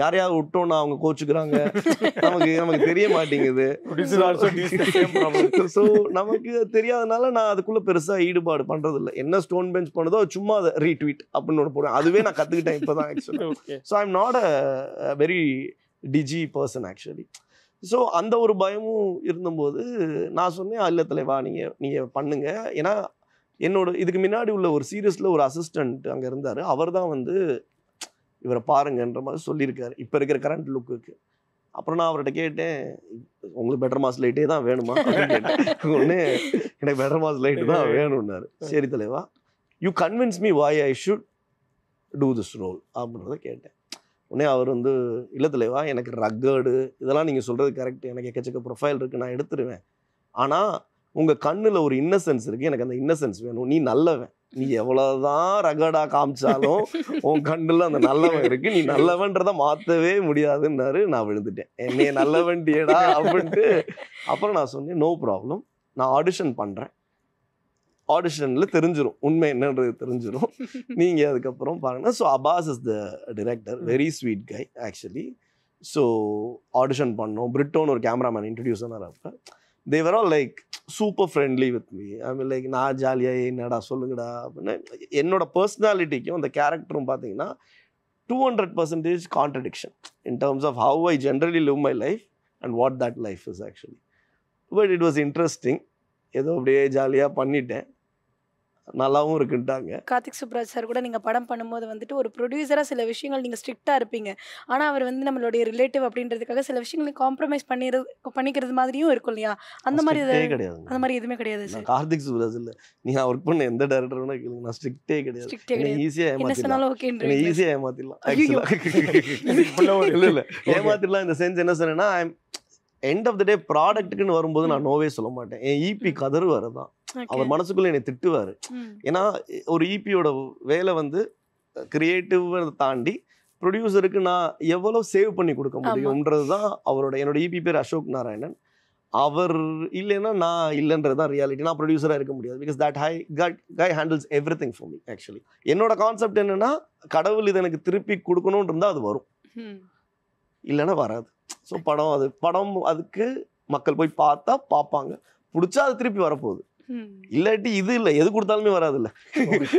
யாரையாவது விட்டோம்னா அவங்க கோச்சுக்கிறாங்க நமக்கு நமக்கு தெரிய மாட்டேங்குது ஸோ நமக்கு தெரியாதனால நான் அதுக்குள்ளே பெருசாக ஈடுபாடு பண்ணுறதில்ல என்ன ஸ்டோன் பெஞ்ச் பண்ணுதோ சும்மா அதை ரீட்வீட் அப்படின்னு ஒன்று போடுவேன் அதுவே நான் கற்றுக்கிட்டேன் இப்போ தான் actually so I am not a very digi person actually so அந்த ஒரு பயமும் இருந்தபோது நான் சொன்னேன் அல்ல தலைவா நீங்கள் நீங்கள் பண்ணுங்கள் ஏன்னா என்னோட இதுக்கு முன்னாடி உள்ள ஒரு சீரியஸில் ஒரு அசிஸ்டண்ட் அங்கே இருந்தார் அவர் தான் வந்து இவரை பாருங்கன்ற மாதிரி சொல்லியிருக்காரு இப்போ இருக்கிற கரண்ட் லுக்குக்கு அப்புறம் நான் அவர்கிட்ட கேட்டேன் உங்களுக்கு பெட்டர் மாஸ் லைட்டே தான் வேணுமா கேட்டேன் ஒன்று எனக்கு பெட்டர் மாஸ் லைட்டு தான் வேணும்னாரு சரி தலைவா you convince me why I should do this role அப்படின்றத கேட்டேன் உடனே அவர் வந்து இல்லை தலைவா எனக்கு ரக்கர்டு இதெல்லாம் நீங்கள் சொல்கிறது கரெக்ட் எனக்கு எக்கச்சக்க ப்ரொஃபைல் இருக்குது நான் எடுத்துருவேன் ஆனால் உங்கள் கண்ணில் ஒரு இன்னசென்ஸ் இருக்குது எனக்கு அந்த இன்னசென்ஸ் வேணும் நீ நல்லவன் நீ எவ்வளோதான் ரகடாக காமிச்சாலும் உன் கண்ணில் அந்த நல்லவன் இருக்கு நீ நல்லவன்றதை மாற்றவே முடியாதுன்னாரு நான் விழுந்துட்டேன் என்னைய நல்லவன்டியடா அப்படின்ட்டு அப்புறம் நான் சொன்னேன் நோ ப்ராப்ளம் நான் ஆடிஷன் பண்ணுறேன் ஆடிஷனில் தெரிஞ்சிடும் உண்மை என்னன்றது தெரிஞ்சிடும் நீங்கள் அதுக்கப்புறம் பாருங்கள் so Abbas is the director very sweet guy actually so audition பண்ணோம் பிரிட்டோன்னு ஒரு கேமராமேன் இன்ட்ரடியூஸ் பண்ணார் அப்போ they were all like super friendly with me I mean like நான் ஜாலியாக என்னடா சொல்லுங்கடா அப்படின்னு என்னோட பர்சனாலிட்டிக்கும் அந்த கேரக்டரும் பார்த்தீங்கன்னா two hundred percentage contradiction in terms of how I generally live my life and what that life is actually but it was interesting ஏதோ அப்படியே ஜாலியாக பண்ணிட்டேன் நல்லாவும் இருக்குன்ட்டாங்க கார்த்திக் சுப்ராஜ் சார் கூட நீங்கள் படம் பண்ணும்போது வந்துட்டு ஒரு ப்ரொடியூசராக சில விஷயங்கள் நீங்கள் ஸ்ட்ரிக்டாக இருப்பீங்க ஆனால் அவர் வந்து நம்மளுடைய ரிலேட்டிவ் அப்படின்றதுக்காக சில விஷயங்களை காம்ப்ரமைஸ் பண்ணிடு பண்ணிக்கிறது மாதிரியும் இருக்கும் இல்லையா அந்த மாதிரி கிடையாது அந்த மாதிரி எதுவுமே கிடையாது சார் கார்த்திக் சுப்ராஜ் இல்லை நீங்கள் ஒர்க் பண்ண எந்த டேரக்டர் வேணா கேளுங்க நான் ஸ்ட்ரிக்டே கிடையாது ஈஸியாக ஏமாத்திடலாம் ஓகே ஈஸியாக ஏமாத்திடலாம் இல்லை இல்லை ஏமாத்திடலாம் இந்த சென்ஸ் என்ன சொன்னேன்னா எண்ட் ஆஃப் த டே ப்ராடக்ட்டுக்குன்னு வரும்போது நான் நோவே சொல்ல மாட்டேன் என் இபி e கதறு வரதான் அவர் மனசுக்குள்ள என்னை திட்டுவார் ஏன்னா ஒரு இபியோட e வேலை வந்து கிரியேட்டிவ் தாண்டி ப்ரொடியூசருக்கு நான் எவ்வளோ சேவ் பண்ணி கொடுக்க முடியும்ன்றது தான் அவரோட என்னோட இபி e பேர் அசோக் நாராயணன் அவர் இல்லைன்னா நான் இல்லைன்றது தான் ரியாலிட்டி நான் ப்ரொடியூசராக இருக்க முடியாது because that high guy handles everything for me actually என்னோட கான்செப்ட் என்னென்னா கடவுள் இது எனக்கு திருப்பி கொடுக்கணும்னு அது வரும் இல்லைன்னா வராது ஸோ படம் அது படம் அதுக்கு மக்கள் போய் பார்த்தா பார்ப்பாங்க பிடிச்சா அது திருப்பி வரப்போகுது இல்லாட்டி இது இல்லை எது கொடுத்தாலுமே வராது இல்லை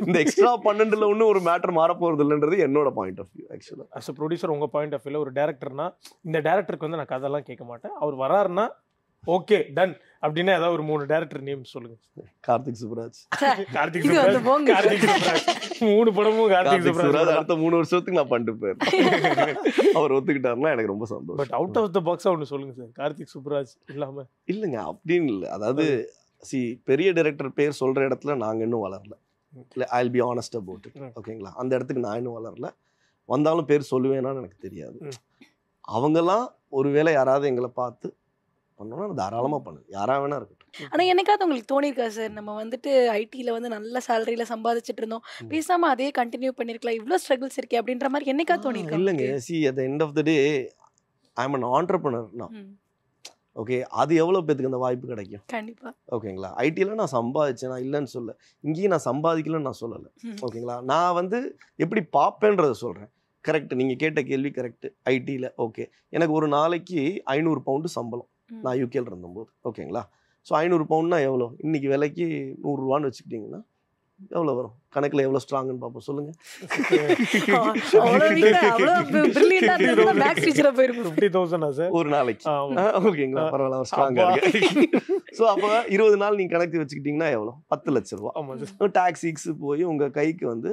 இந்த எக்ஸ்ட்ரா பன்னெண்டுல ஒன்று ஒரு மேட்டர் மாற இல்லைன்றது என்னோட பாயிண்ட் ஆஃப் வியூ ஆக்சுவலாக அஸ் அ ப்ரொடியூசர் உங்கள் பாயிண்ட் ஆஃப் வியூவில் ஒரு டேரக்டர்னா இந்த டேரக்டருக்கு வந்து நான் கதெல்லாம் கேட்க மாட்டேன் அவர் வராருன்னா ஓகே டன் அப்படின்னா ஏதாவது ஒரு மூணு டேரக்டர் நேம் சொல்லுங்க கார்த்திக் சுப்ராஜ் கார்த்திக் சுப்ராஜ் கார்த்திக் சுப்ராஜ் மூணு படமும் கார்த்திக் சுப்ராஜ் அடுத்த மூணு வருஷத்துக்கு நான் பண்ணிட்டு போயிருக்கேன் அவர் ஒத்துக்கிட்டாருன்னா எனக்கு ரொம்ப சந்தோஷம் but out of the box ஒன்று சொல்லுங்க சார் கார்த்திக் சுப்ராஜ் இல்லாம இல்லைங்க அப்படின்னு இல்லை அதாவது சி பெரிய டைரக்டர் பேர் சொல்கிற இடத்துல நாங்கள் இன்னும் வளரல இல்லை ஐ பி ஆனஸ்ட் அபவுட் ஓகேங்களா அந்த இடத்துக்கு நான் இன்னும் வளரல வந்தாலும் பேர் சொல்லுவேனான்னு எனக்கு தெரியாது அவங்கெல்லாம் ஒருவேளை யாராவது எங்களை பார்த்து பண்ணணும்னா தாராளமாக பண்ணு யாராக வேணா இருக்கட்டும் ஆனால் என்னைக்காவது உங்களுக்கு தோணியிருக்கா சார் நம்ம வந்துட்டு ஐடியில் வந்து நல்ல சேலரியில் சம்பாதிச்சுட்டு இருந்தோம் பேசாமல் அதே கண்டினியூ பண்ணியிருக்கலாம் இவ்வளோ ஸ்ட்ரகிள்ஸ் இருக்கே அப்படின்ற மாதிரி என்னைக்கா தோணியிருக்கு இல்லைங்க see at end of the day I am an underperformer நான் ஓகே அது எவ்வளோ பேத்துக்கு அந்த வாய்ப்பு கிடைக்கும் கண்டிப்பாக ஓகேங்களா ஐடியில் நான் சம்பாதிச்சேன் நான் இல்லைன்னு சொல்ல இங்கேயும் நான் சம்பாதிக்கலன்னு நான் சொல்லலை ஓகேங்களா நான் வந்து எப்படி பார்ப்பேன்றதை சொல்கிறேன் கரெக்ட் நீங்கள் கேட்ட கேள்வி கரெக்ட் ஐடியில் ஓகே எனக்கு ஒரு நாளைக்கு ஐநூறு பவுண்டு சம்பளம் நான் யூகேல இருந்தும்போது ஓகேங்களா ஸோ ஐநூறு பவுண்ட்னா எவ்வளோ இன்றைக்கி விலைக்கு நூறுரூவான்னு வச்சுக்கிட்டிங்கன்னா எவ்வளோ வரும் கணக்கில் எவ்வளோ ஸ்ட்ராங்குன்னு பார்ப்போம் சொல்லுங்க ஒரு நாளைக்கு ஓகேங்களா பரவாயில்ல ஸ்ட்ராங்காக இருக்கு ஸோ அப்போ இருபது நாள் நீங்கள் கணக்கு வச்சுக்கிட்டீங்கன்னா எவ்வளோ பத்து லட்ச ரூபா டாக்ஸிக்ஸ் போய் உங்கள் கைக்கு வந்து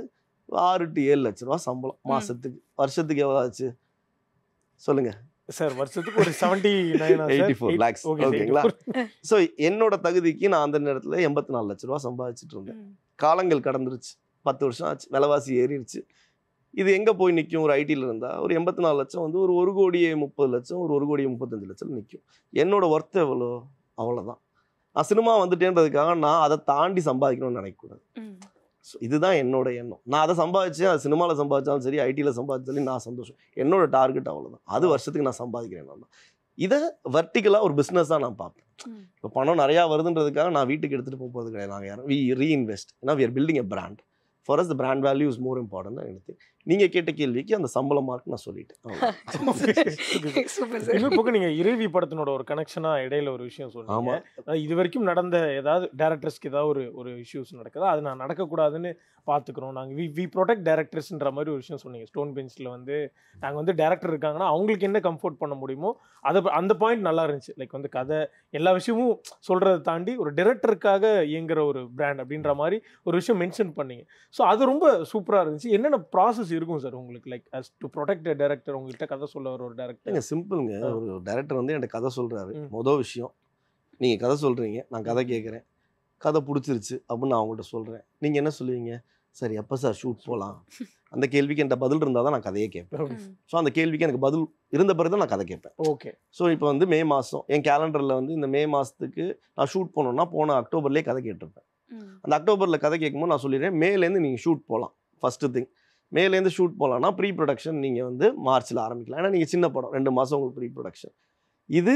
ஆறு டு ஏழு லட்ச ரூபா சம்பளம் மாதத்துக்கு வருஷத்துக்கு எவ்வளோ ஆச்சு சொல்லுங்க சார் வருஷத்துக்கு ஒரு செவன்டி எயிட்டி ஃபோர் லேக்ஸ் ஓகேங்களா ஸோ என்னோட தகுதிக்கு நான் அந்த நேரத்தில் எண்பத்தி நாலு லட்ச ரூபா சம்பாதிச்சிட்டு இருந்தேன் காலங்கள் கடந்துருச்சு பத்து வருஷம் ஆச்சு விலைவாசி ஏறிடுச்சு இது எங்கே போய் நிற்கும் ஒரு ஐடியில் இருந்தால் ஒரு எண்பத்தி நாலு லட்சம் வந்து ஒரு ஒரு கோடியே முப்பது லட்சம் ஒரு ஒரு கோடியே முப்பத்தஞ்சு லட்சம் நிற்கும் என்னோடய ஒர்த்து எவ்வளோ அவ்வளோதான் நான் சினிமா வந்துட்டேன்றதுக்காக நான் அதை தாண்டி சம்பாதிக்கணும்னு நினைக்கக்கூடாது ஸோ இதுதான் என்னோட எண்ணம் நான் அதை சம்பாதிச்சேன் அது சினிமாவில் சம்பாதிச்சாலும் சரி ஐடியில் சம்பாதிச்சாலும் நான் சந்தோஷம் என்னோட டார்கெட் அவ்வளோதான் அது வருஷத்துக்கு நான் சம்பாதிக்கிறேன் நான் இதை வர்டிக்கலாக ஒரு பிஸ்னஸாக நான் பார்ப்பேன் இப்போ பணம் நிறையா வருதுன்றதுக்காக நான் வீட்டுக்கு எடுத்துகிட்டு போகிறது கிடையாது நாங்கள் யாரும் வி ரீஇன்வெஸ்ட் ஏன்னா we are building a brand for us the brand value is more important தான் எடுத்து நீங்கள் கேட்ட கேள்விக்கு அந்த சம்பள மார்க் நான் சொல்லிட்டேன் நீங்கள் இறைவி படத்தினோட ஒரு கனெக்ஷனாக இடையில ஒரு விஷயம் சொல்லுங்க இது வரைக்கும் நடந்த ஏதாவது டேரக்டர்ஸ்க்கு ஏதாவது ஒரு ஒரு இஷ்யூஸ் நடக்குதா அது நான் நடக்கக்கூடாதுன்னு பார்த்துக்குறோம் நாங்கள் வி வி ப்ரொடெக்ட் டேரக்டர்ஸ்ன்ற மாதிரி ஒரு விஷயம் சொன்னீங்க ஸ்டோன் பெஞ்சில் வந்து நாங்கள் வந்து டேரக்டர் இருக்காங்கன்னா அவங்களுக்கு என்ன கம்ஃபர்ட் பண்ண முடியுமோ அதை அந்த பாயிண்ட் நல்லா இருந்துச்சு லைக் வந்து கதை எல்லா விஷயமும் சொல்கிறத தாண்டி ஒரு டேரக்டருக்காக இயங்குற ஒரு பிராண்ட் அப்படின்ற மாதிரி ஒரு விஷயம் மென்ஷன் பண்ணீங்க ஸோ அது ரொம்ப சூப்பராக இருந்துச்சு என்னென்ன ப்ராசஸ் இருக்கும் சார் உங்களுக்கு like us to protect director உங்கள்கிட்ட கதை சொல்ல ஒரு டேரக்டர் சிம்பிளுங்க ஒரு டேரக்டர் வந்து என்கிட்ட கதை சொல்கிறாரு மொதல் விஷயம் நீங்கள் கதை சொல்கிறீங்க நான் கதை கேட்குறேன் கதை பிடிச்சிருச்சு அப்படின்னு நான் அவங்கள்ட்ட சொல்கிறேன் நீங்கள் என்ன சொல்லுவீங்க சார் எப்போ சார் ஷூட் போகலாம் அந்த கேள்விக்கு எந்த பதில் இருந்தால் தான் நான் கதையை கேட்பேன் ஸோ அந்த கேள்விக்கு எனக்கு பதில் இருந்த பிறகு தான் நான் கதை கேட்பேன் ஓகே ஸோ இப்போ வந்து மே மாதம் என் கேலண்டரில் வந்து இந்த மே மாதத்துக்கு நான் ஷூட் போனோன்னா போன அக்டோபர்லேயே கதை கேட்டிருப்பேன் அந்த அக்டோபரில் கதை கேட்கும்போது நான் சொல்லிடுறேன் மேலேருந்து நீங்கள் ஷூட் போகலாம் ஃபஸ்ட்டு திங் மேலேருந்து ஷூட் போகலான்னா ப்ரீ ப்ரொடக்ஷன் நீங்கள் வந்து மார்ச்சில் ஆரம்பிக்கலாம் ஏன்னா நீங்கள் சின்ன படம் ரெண்டு மாதம் உங்களுக்கு ப்ரீ ப்ரொடக்ஷன் இது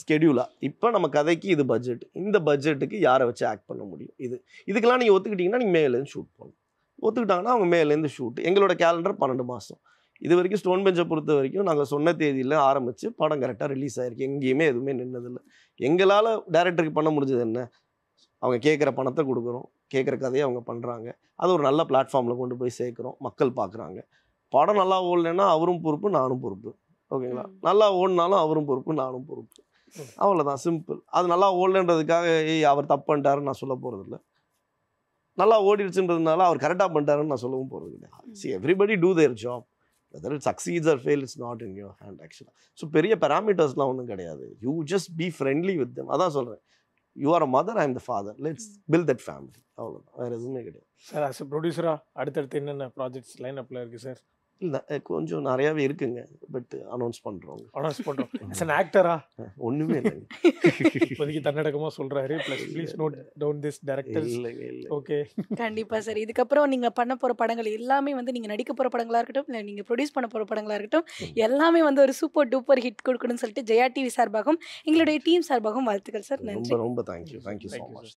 ஸ்கெடியூலாக இப்போ நம்ம கதைக்கு இது பட்ஜெட் இந்த பட்ஜெட்டுக்கு யாரை வச்சு ஆக்ட் பண்ண முடியும் இது இதுக்கெல்லாம் நீங்கள் ஒத்துக்கிட்டிங்கன்னா நீங்கள் மேலேருந்து ஷூட் போகணும் ஒத்துக்கிட்டாங்கன்னா அவங்க மேலேருந்து ஷூட் எங்களோட கேலண்டர் பன்னெண்டு மாதம் இது வரைக்கும் ஸ்டோன் பெஞ்சை பொறுத்த வரைக்கும் நாங்கள் சொன்ன தேதியில் ஆரம்பித்து படம் கரெக்டாக ரிலீஸ் ஆகிருக்கு எங்கேயுமே எதுவுமே நின்னதில்லை எங்களால் டேரக்டருக்கு பண்ண முடிஞ்சது என்ன அவங்க கேட்குற பணத்தை கொடுக்குறோம் கேட்குற கதையை அவங்க பண்ணுறாங்க அது ஒரு நல்ல பிளாட்ஃபார்மில் கொண்டு போய் சேர்க்குறோம் மக்கள் பார்க்குறாங்க படம் நல்லா ஓடலைன்னா அவரும் பொறுப்பு நானும் பொறுப்பு ஓகேங்களா நல்லா ஓடினாலும் அவரும் பொறுப்பு நானும் பொறுப்பு அவ்வளோதான் சிம்பிள் அது நல்லா ஓடலன்றதுக்காக ஏய் அவர் தப்பு பண்ணிட்டாருன்னு நான் சொல்ல போகிறதில்ல நல்லா ஓடிடுச்சுன்றதுனால அவர் கரெக்டாக பண்ணிட்டாருன்னு நான் சொல்லவும் போகிறது கிடையாது see everybody do their job whether it succeeds or fail it's not in your hand ஆக்சுவலாக ஸோ பெரிய பேராமீட்டர்ஸ்லாம் ஒன்றும் கிடையாது you just be friendly with them அதான் சொல்கிறேன் you are a mother I am the father let's build that family அவ்வளோதான் வேறு எதுவுமே கிடையாது சார் ஆஸ் அ ப்ரொடியூசராக அடுத்தடுத்து என்னென்ன ப்ராஜெக்ட்ஸ் லைன் அப்பில் இருக்குது சார் இல்லை கொஞ்சம் நிறையாவே இருக்குங்க பட் அனௌன்ஸ் பண்ணுறோம் அனௌன்ஸ் பண்ணுறோம் இட்ஸ் ஆக்டரா ஒன்றுமே இல்லை இப்போதைக்கு தன்னடக்கமாக சொல்கிறாரு plus please note down this director இல்லைங்க இல்லை ஓகே கண்டிப்பாக சார் இதுக்கப்புறம் நீங்கள் பண்ண போகிற படங்கள் எல்லாமே வந்து நீங்கள் நடிக்க போகிற படங்களாக இருக்கட்டும் இல்லை நீங்கள் ப்ரொடியூஸ் பண்ண போகிற படங்களாக இருக்கட்டும் எல்லாமே வந்து ஒரு சூப்பர் டூப்பர் ஹிட் கொடுக்கணும்னு சொல்லிட்டு ஜெயா டிவி சார்பாகவும் எங்களுடைய டீம் சார்பாகவும் வாழ்த்துக்கள் சார் நன்றி ரொம்ப ரொம்ப தேங்க்யூ தேங்க்யூ ஸோ மச்